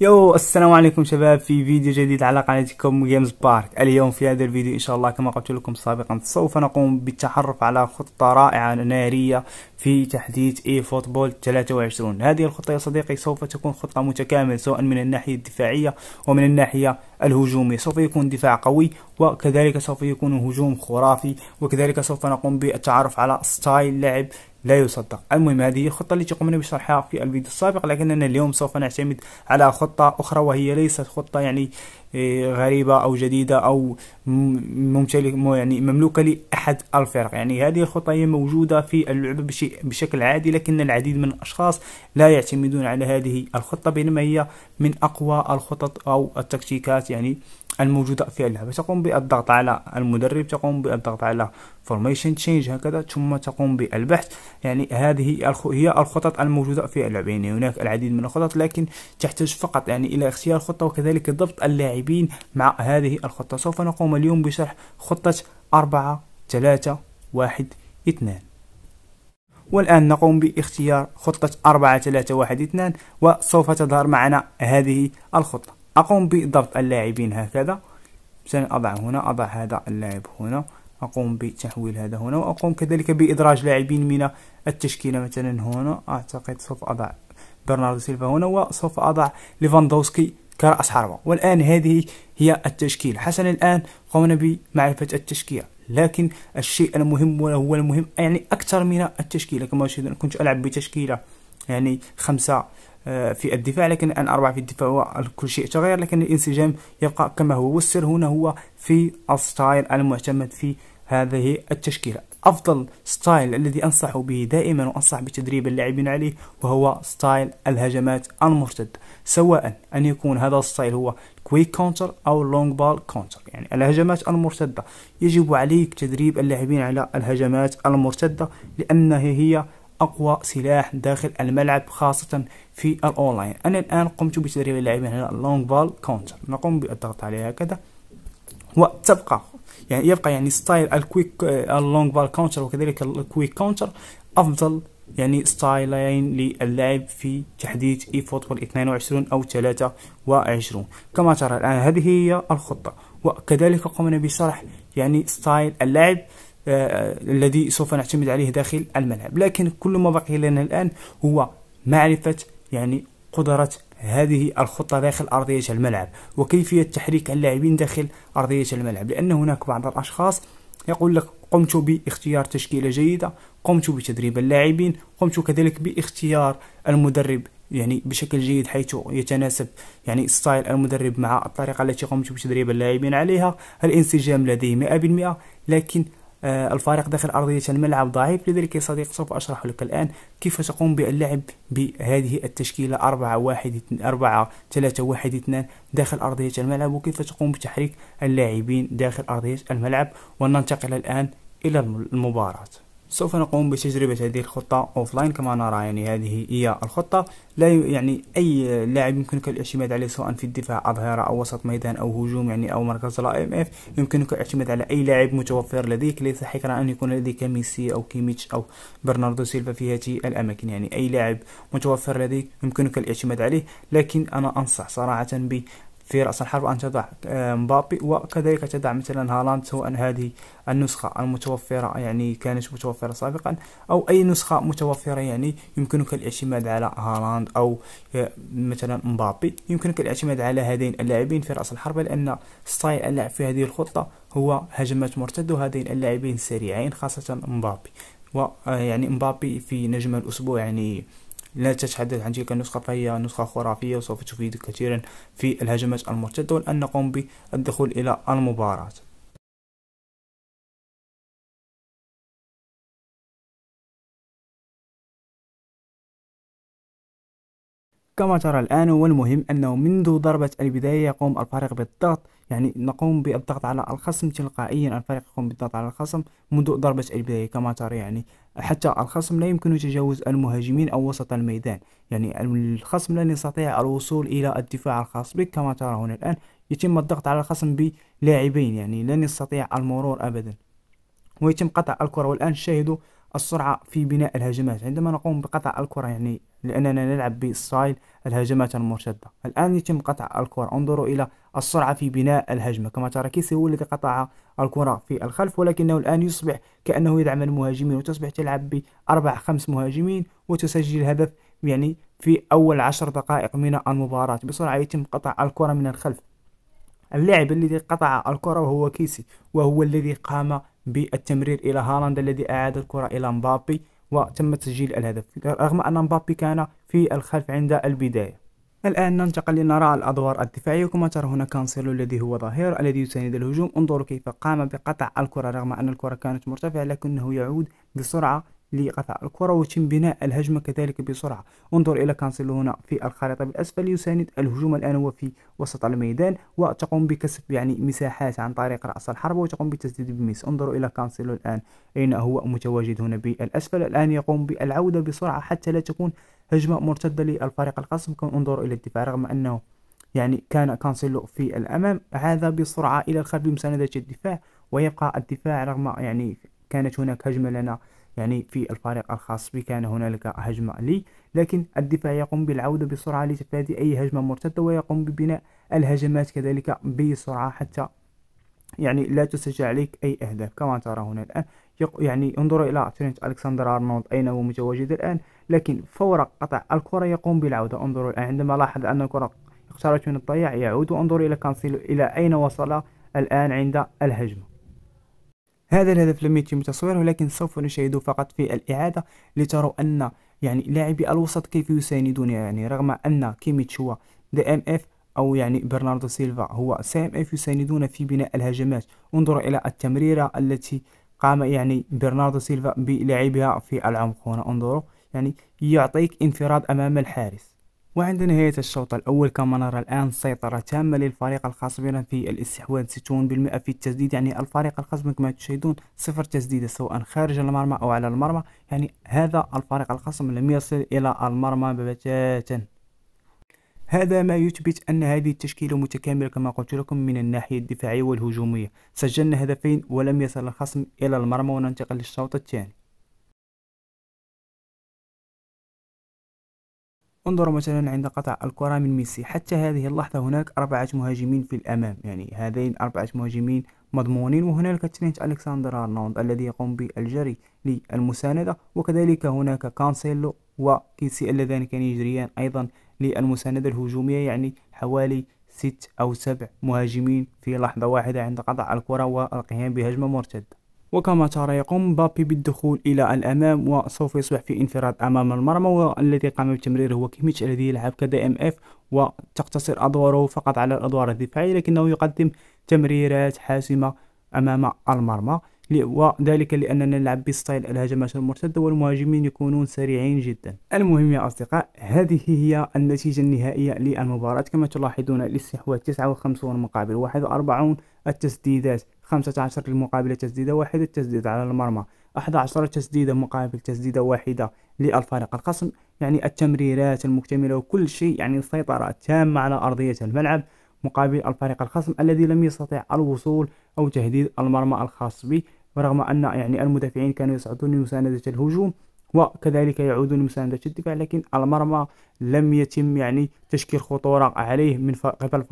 يو السلام عليكم شباب في فيديو جديد على قناتكم جيمز بارك اليوم في هذا الفيديو ان شاء الله كما قلت لكم سابقا سوف نقوم بالتعرف على خطة رائعة نارية في تحديث اي فوتبول 23 هذه الخطة يا صديقي سوف تكون خطة متكاملة سواء من الناحية الدفاعية ومن الناحية الهجومية سوف يكون دفاع قوي وكذلك سوف يكون هجوم خرافي وكذلك سوف نقوم بالتعرف على ستايل لعب لا يصدق المهم هذه خطة التي قمنا بشرحها في الفيديو السابق لكننا اليوم سوف نعتمد على خطة أخرى وهي ليست خطة يعني إيه، غريبة أو جديدة أو ممتلك يعني مملوكة لأحد الفرق يعني هذه الخطة هي موجودة في اللعبة بشكل عادي لكن العديد من الأشخاص لا يعتمدون على هذه الخطة بينما هي من أقوى الخطط أو التكتيكات يعني الموجودة في اللعبة تقوم بالضغط على المدرب تقوم بالضغط على فورميشن تشينج هكذا ثم تقوم بالبحث يعني هذه هي الخطط الموجودة في اللعبة يعني هناك العديد من الخطط لكن تحتاج فقط يعني إلى اختيار خطة وكذلك ضبط اللاعب اللاعبين مع هذه الخطة سوف نقوم اليوم بشرح خطة 4 3 1 2 والآن نقوم باختيار خطة 4 3 1 2 وسوف تظهر معنا هذه الخطة أقوم بضبط اللاعبين هكذا سنضع هنا أضع هذا اللاعب هنا أقوم بتحويل هذا هنا وأقوم كذلك بإدراج لاعبين من التشكيلة مثلا هنا أعتقد سوف أضع برناردو سيلفا هنا وسوف أضع ليفاندوسكي كرأس حربة والآن هذه هي التشكيل حسنا الآن قمنا بمعرفة التشكيل لكن الشيء المهم وهو المهم يعني أكثر من التشكيلة كما كنت ألعب بتشكيلة يعني خمسة آه، في الدفاع لكن الآن أربعة في الدفاع كل شيء تغير لكن الانسجام يبقى كما هو والسر هنا هو في الستايل المعتمد في هذه التشكيلة أفضل ستايل الذي أنصح به دائما وأنصح بتدريب اللاعبين عليه وهو ستايل الهجمات المرتدة سواء أن يكون هذا الستايل هو كويك كونتر أو لونج بال كونتر يعني الهجمات المرتدة يجب عليك تدريب اللاعبين على الهجمات المرتدة لأنها هي أقوى سلاح داخل الملعب خاصة في الأونلاين أنا الآن قمت بتدريب اللاعبين على اللونج بال كونتر نقوم بالضغط عليها هكذا وتبقى يعني يبقى يعني ستايل الكويك اللونج بال كاونتر وكذلك الكويك كاونتر افضل يعني ستايلين للعب في تحديد اي فوتبول 22 او 23 كما ترى الان هذه هي الخطه وكذلك قمنا بشرح يعني ستايل اللعب آه،, آه الذي سوف نعتمد عليه داخل الملعب لكن كل ما بقي لنا الان هو معرفه يعني قدره هذه الخطة داخل أرضية الملعب وكيفية تحريك اللاعبين داخل أرضية الملعب لأن هناك بعض الأشخاص يقول لك قمت باختيار تشكيلة جيدة قمت بتدريب اللاعبين قمت كذلك باختيار المدرب يعني بشكل جيد حيث يتناسب يعني ستايل المدرب مع الطريقة التي قمت بتدريب اللاعبين عليها الانسجام لديه 100% لكن آه، الفريق داخل أرضية الملعب ضعيف لذلك يا صديقي سوف أشرح لك الآن كيف تقوم باللعب بهذه التشكيلة 4 1 4 3 1 2 داخل أرضية الملعب وكيف تقوم بتحريك اللاعبين داخل أرضية الملعب وننتقل الآن إلى المباراة سوف نقوم بتجربة هذه الخطة أوفلاين كما نرى يعني هذه هي الخطة لا يعني أي لاعب يمكنك الاعتماد عليه سواء في الدفاع أظهرة أو وسط ميدان أو هجوم يعني أو مركز لا ام اف يمكنك الاعتماد على أي لاعب متوفر لديك ليس حكرا أن يكون لديك ميسي أو كيميتش أو برناردو سيلفا في هذه الأماكن يعني أي لاعب متوفر لديك يمكنك الاعتماد عليه لكن أنا أنصح صراحة ب في رأس الحرب أن تضع آه، مبابي وكذلك تضع مثلا هالاند سواء هذه النسخة المتوفرة يعني كانت متوفرة سابقا أو أي نسخة متوفرة يعني يمكنك الاعتماد على هالاند أو آه، مثلا مبابي يمكنك الاعتماد على هذين اللاعبين في رأس الحرب لأن ستايل اللعب في هذه الخطة هو هجمات مرتدة وهذين اللاعبين سريعين خاصة مبابي ويعني آه، مبابي في نجم الأسبوع يعني لا تتحدث عن تلك النسخة فهي نسخة خرافية وسوف تفيد كثيرا في الهجمات المرتدة والأن نقوم بالدخول إلى المباراة كما ترى الآن والمهم أنه منذ ضربة البداية يقوم الفريق بالضغط يعني نقوم بالضغط على الخصم تلقائيا الفريق يقوم بالضغط على الخصم منذ ضربة البداية كما ترى يعني حتى الخصم لا يمكن تجاوز المهاجمين أو وسط الميدان يعني الخصم لن يستطيع الوصول إلى الدفاع الخاص بك كما ترى هنا الآن يتم الضغط على الخصم بلاعبين يعني لن يستطيع المرور أبدا ويتم قطع الكرة والآن شاهدوا السرعة في بناء الهجمات عندما نقوم بقطع الكرة يعني لأننا نلعب بستايل الهجمات المرتدة الآن يتم قطع الكرة انظروا إلى السرعة في بناء الهجمة كما ترى كيسي هو الذي قطع الكرة في الخلف ولكنه الآن يصبح كأنه يدعم المهاجمين وتصبح تلعب بأربع خمس مهاجمين وتسجل هدف يعني في أول عشر دقائق من المباراة بسرعة يتم قطع الكرة من الخلف اللاعب الذي قطع الكرة وهو كيسي وهو الذي قام بالتمرير إلى هالاند الذي أعاد الكرة إلى مبابي وتم تسجيل الهدف رغم أن مبابي كان في الخلف عند البداية الآن ننتقل لنرى الأدوار الدفاعية كما ترى هنا كانسيلو الذي هو ظهير الذي يساند الهجوم انظروا كيف قام بقطع الكرة رغم أن الكرة كانت مرتفعة لكنه يعود بسرعة لقطع الكرة ويتم بناء الهجمة كذلك بسرعة انظر إلى كانسيلو هنا في الخريطة بالأسفل يساند الهجوم الآن هو في وسط الميدان وتقوم بكسب يعني مساحات عن طريق رأس الحربة وتقوم بتسديد بميس انظروا إلى كانسيلو الآن أين هو متواجد هنا بالأسفل الآن يقوم بالعودة بسرعة حتى لا تكون هجمة مرتدة للفريق الخصم كون انظروا إلى الدفاع رغم أنه يعني كان كانسيلو في الأمام عاد بسرعة إلى الخلف بمساندة الدفاع ويبقى الدفاع رغم يعني كانت هناك هجمة لنا يعني في الفريق الخاص بي كان هنالك هجمة لي لكن الدفاع يقوم بالعودة بسرعة لتفادي أي هجمة مرتدة ويقوم ببناء الهجمات كذلك بسرعة حتى يعني لا تسجل عليك أي أهداف كما ترى هنا الآن يعني انظروا إلى ترينت ألكسندر أرنولد أين هو متواجد الآن لكن فور قطع الكرة يقوم بالعودة انظروا الآن عندما لاحظ أن الكرة اقتربت من الضياع يعود وانظروا إلى كانسيلو إلى أين وصل الآن عند الهجمة هذا الهدف لم يتم تصويره ولكن سوف نشاهده فقط في الإعادة لتروا أن يعني لاعبي الوسط كيف يساندون يعني رغم أن كيميتش هو دي ام اف أو يعني برناردو سيلفا هو سي ام اف يساندون في بناء الهجمات انظر إلى التمريرة التي قام يعني برناردو سيلفا بلعبها في العمق هنا انظروا يعني يعطيك انفراد أمام الحارس وعند نهاية الشوط الأول كما نرى الآن سيطرة تامة للفريق الخصم في الاستحواذ 60% في التسديد يعني الفريق الخصم كما تشاهدون صفر تسديدة سواء خارج المرمى أو على المرمى يعني هذا الفريق الخصم لم يصل إلى المرمى بتاتا هذا ما يثبت أن هذه التشكيلة متكاملة كما قلت لكم من الناحية الدفاعية والهجومية سجلنا هدفين ولم يصل الخصم إلى المرمى وننتقل للشوط الثاني انظر مثلا عند قطع الكرة من ميسي حتى هذه اللحظة هناك أربعة مهاجمين في الأمام يعني هذين أربعة مهاجمين مضمونين وهناك ترينت ألكسندر أرنولد الذي يقوم بالجري للمساندة وكذلك هناك كانسيلو وكيسي اللذان كان يجريان أيضا للمساندة الهجومية يعني حوالي ست أو سبع مهاجمين في لحظة واحدة عند قطع الكرة والقيام بهجمة مرتدة وكما ترى يقوم بابي بالدخول إلى الأمام وسوف يصبح في انفراد أمام المرمى والذي قام بتمريره هو كيميتش الذي يلعب كدا ام اف وتقتصر أدواره فقط على الأدوار الدفاعية لكنه يقدم تمريرات حاسمة أمام المرمى وذلك لأننا نلعب بستايل الهجمات المرتدة والمهاجمين يكونون سريعين جدا المهم يا أصدقاء هذه هي النتيجة النهائية للمباراة كما تلاحظون الاستحواذ 59 مقابل 41 التسديدات 15 المقابل تسديدة واحدة التسديد على المرمى 11 تسديدة مقابل تسديدة واحدة للفريق الخصم يعني التمريرات المكتملة وكل شيء يعني السيطرة التامة على أرضية الملعب مقابل الفريق الخصم الذي لم يستطع الوصول أو تهديد المرمى الخاص به برغم أن يعني المدافعين كانوا يصعدون لمساندة الهجوم وكذلك يعودون لمساندة الدفاع لكن المرمى لم يتم يعني تشكيل خطورة عليه من قبل